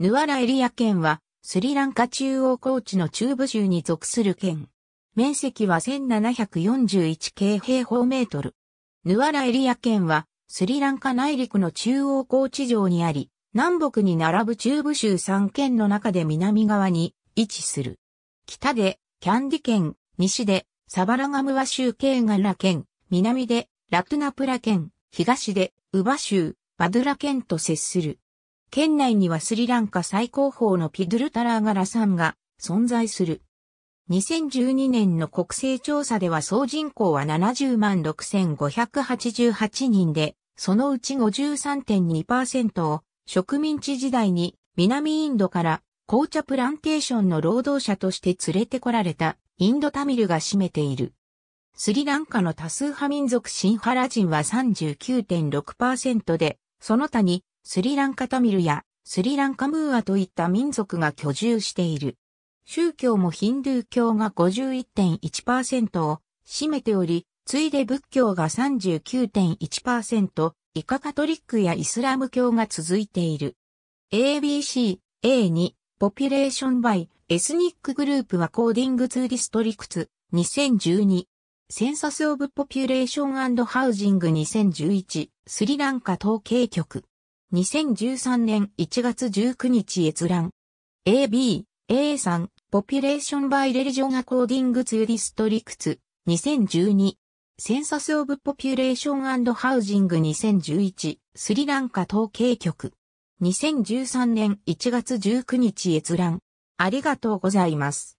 ヌアラエリア県は、スリランカ中央高地の中部州に属する県。面積は1741京平方メートル。ヌアラエリア県は、スリランカ内陸の中央高地上にあり、南北に並ぶ中部州3県の中で南側に位置する。北でキャンディ県、西でサバラガムワ州ケーガラ県、南でラトナプラ県、東でウバ州、バドゥラ県と接する。県内にはスリランカ最高峰のピドルタラーガラ山が存在する。2012年の国勢調査では総人口は70万6588人で、そのうち53.2%を植民地時代に南インドから紅茶プランテーションの労働者として連れてこられたインドタミルが占めている。スリランカの多数派民族シンハラ人は39.6%で、その他にスリランカタミルやスリランカムーアといった民族が居住している。宗教もヒンドゥー教が51.1%を占めており、ついで仏教が39.1%、イカカトリックやイスラム教が続いている。ABC、A2、ポピュレーションバイ、エスニックグループはコーディングツーディストリクツ、2012。センサスオブポピュレーションハウジング2011、スリランカ統計局。2013年1月19日閲覧。AB、A さん、ポピュレーションバイレリジョンアコーディングツーディストリクツ、2012。センサスオブポピュレーションハウジング2011、スリランカ統計局。2013年1月19日閲覧。ありがとうございます。